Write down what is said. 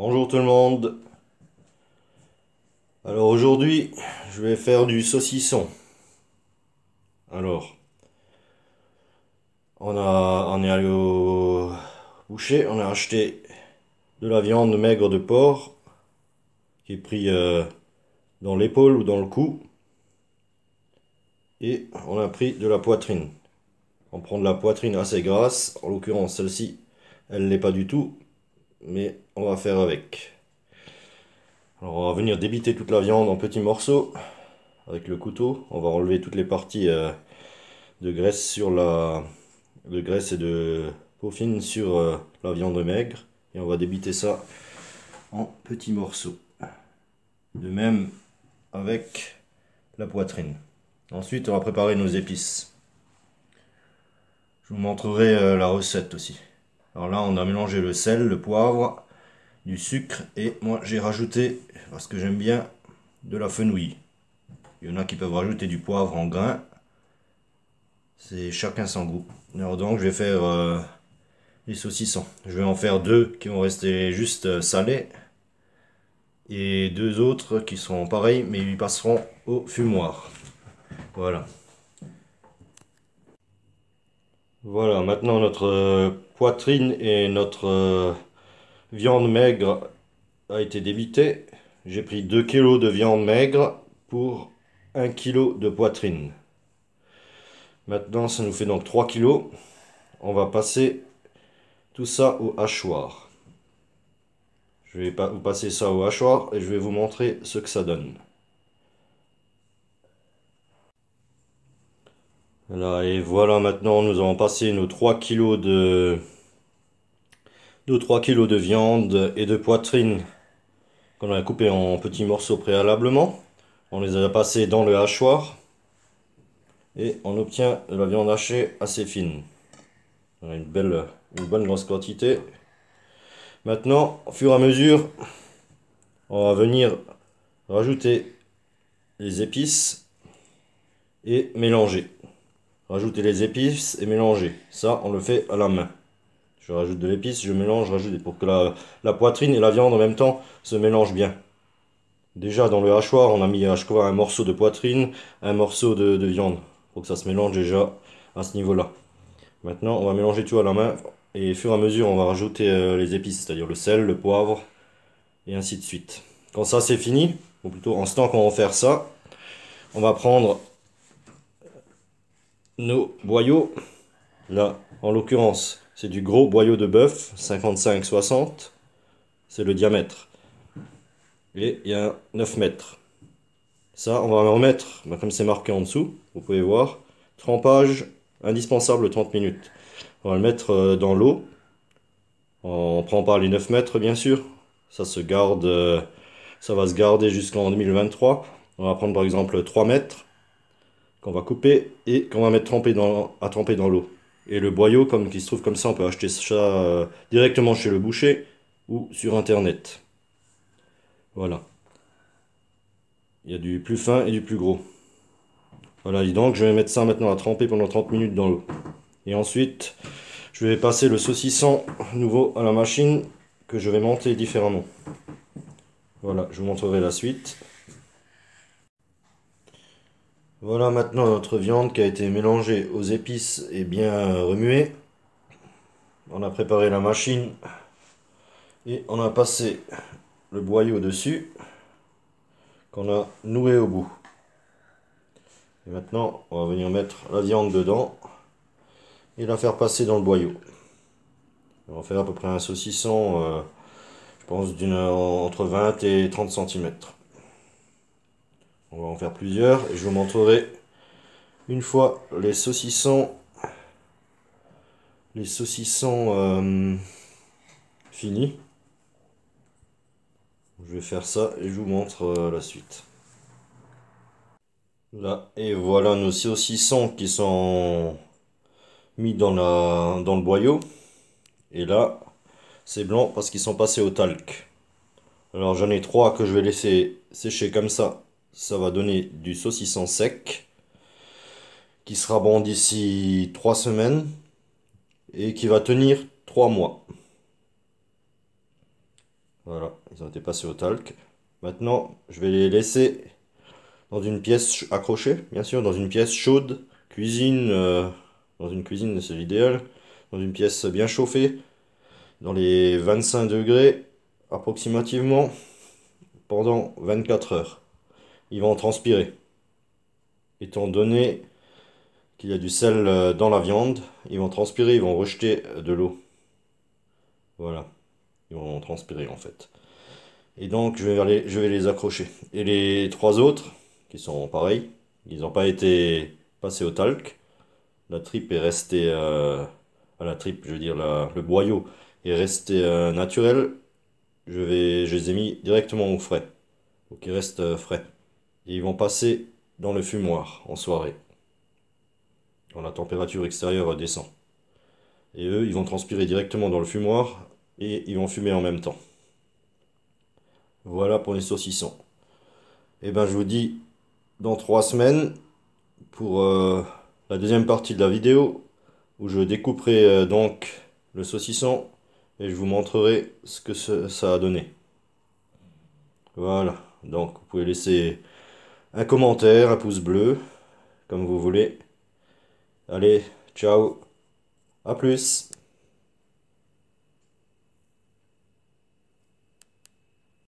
Bonjour tout le monde. Alors aujourd'hui, je vais faire du saucisson. Alors, on, a, on est allé au boucher, on a acheté de la viande maigre de porc qui est pris euh, dans l'épaule ou dans le cou. Et on a pris de la poitrine. On prend de la poitrine assez grasse, en l'occurrence celle-ci, elle l'est pas du tout mais on va faire avec. Alors on va venir débiter toute la viande en petits morceaux avec le couteau. On va enlever toutes les parties euh, de graisse sur la graisse et de peau fine sur euh, la viande maigre et on va débiter ça en petits morceaux. De même avec la poitrine. Ensuite, on va préparer nos épices. Je vous montrerai euh, la recette aussi. Alors là, on a mélangé le sel, le poivre, du sucre et moi j'ai rajouté, parce que j'aime bien, de la fenouille. Il y en a qui peuvent rajouter du poivre en grain. C'est chacun son goût. Alors donc je vais faire euh, les saucissons. Je vais en faire deux qui vont rester juste euh, salés. Et deux autres qui seront pareils mais ils passeront au fumoir. Voilà. Voilà, maintenant notre euh, poitrine et notre euh, viande maigre a été débitée. J'ai pris 2 kg de viande maigre pour 1 kg de poitrine. Maintenant, ça nous fait donc 3 kg. On va passer tout ça au hachoir. Je vais vous passer ça au hachoir et je vais vous montrer ce que ça donne. et voilà, maintenant nous avons passé nos 3 kg de de viande et de poitrine qu'on a coupé en petits morceaux préalablement. On les a passés dans le hachoir et on obtient de la viande hachée assez fine. une belle, une bonne grosse quantité. Maintenant, au fur et à mesure, on va venir rajouter les épices et mélanger. Rajouter les épices et mélanger. Ça, on le fait à la main. Je rajoute de l'épice, je mélange, rajoute pour que la, poitrine et la viande en même temps se mélangent bien. Déjà dans le hachoir, on a mis à fois un morceau de poitrine, un morceau de, viande, pour que ça se mélange déjà à ce niveau-là. Maintenant, on va mélanger tout à la main et au fur et à mesure, on va rajouter euh, les épices, c'est-à-dire le sel, le poivre et ainsi de suite. Quand ça c'est fini, ou plutôt en ce temps qu'on va faire ça, on va prendre nos boyaux. Là, en l'occurrence, c'est du gros boyau de bœuf, 55-60. C'est le diamètre. Et il y a 9 mètres. Ça, on va le remettre, bah, comme c'est marqué en dessous, vous pouvez voir. Trempage indispensable 30 minutes. On va le mettre euh, dans l'eau. On prend pas les 9 mètres, bien sûr. Ça se garde, euh, ça va se garder jusqu'en 2023. On va prendre par exemple 3 mètres qu'on va couper et qu'on va mettre à tremper dans l'eau. Et le boyau, comme qui se trouve comme ça, on peut acheter ça euh, directement chez le boucher ou sur internet. Voilà. Il y a du plus fin et du plus gros. Voilà, dis donc je vais mettre ça maintenant à tremper pendant 30 minutes dans l'eau. Et ensuite, je vais passer le saucisson nouveau à la machine que je vais monter différemment. Voilà, je vous montrerai la suite. Voilà maintenant notre viande qui a été mélangée aux épices et bien remuée. On a préparé la machine et on a passé le boyau dessus qu'on a noué au bout. Et maintenant, on va venir mettre la viande dedans et la faire passer dans le boyau. On va faire à peu près un saucisson, euh, je pense, d'une entre 20 et 30 cm. On va en faire plusieurs et je vous montrerai une fois les saucissons les saucissons euh, finis. Je vais faire ça et je vous montre euh, la suite. Là, et voilà nos saucissons qui sont mis dans, la, dans le boyau. Et là, c'est blanc parce qu'ils sont passés au talc. Alors j'en ai trois que je vais laisser sécher comme ça ça va donner du saucisson sec qui sera bon d'ici 3 semaines et qui va tenir 3 mois. Voilà, ils ont été passés au talc. Maintenant, je vais les laisser dans une pièce accrochée, bien sûr, dans une pièce chaude, cuisine, euh, dans une cuisine c'est l'idéal, dans une pièce bien chauffée, dans les 25 degrés approximativement, pendant 24 heures ils vont transpirer. Étant donné qu'il y a du sel euh, dans la viande, ils vont transpirer, ils vont rejeter euh, de l'eau. Voilà. Ils vont transpirer en fait. Et donc je vais, les, je vais les accrocher. Et les trois autres, qui sont pareils, ils n'ont pas été passés au talc. La tripe est restée... Euh, à la tripe, je veux dire le boyau est resté naturel. Je, vais, je les ai mis directement au frais. Donc ils restent frais et ils vont passer dans le fumoir en soirée, quand la température extérieure descend. Et eux, ils vont transpirer directement dans le fumoir et ils vont fumer en même temps. Voilà pour les saucissons. Et eh ben je vous dis dans trois semaines pour euh, la deuxième partie de la vidéo où je découperai euh, donc le saucisson et je vous montrerai ce que ça a donné. Voilà, donc vous pouvez laisser un commentaire, un pouce bleu, comme vous voulez. Allez, ciao, à plus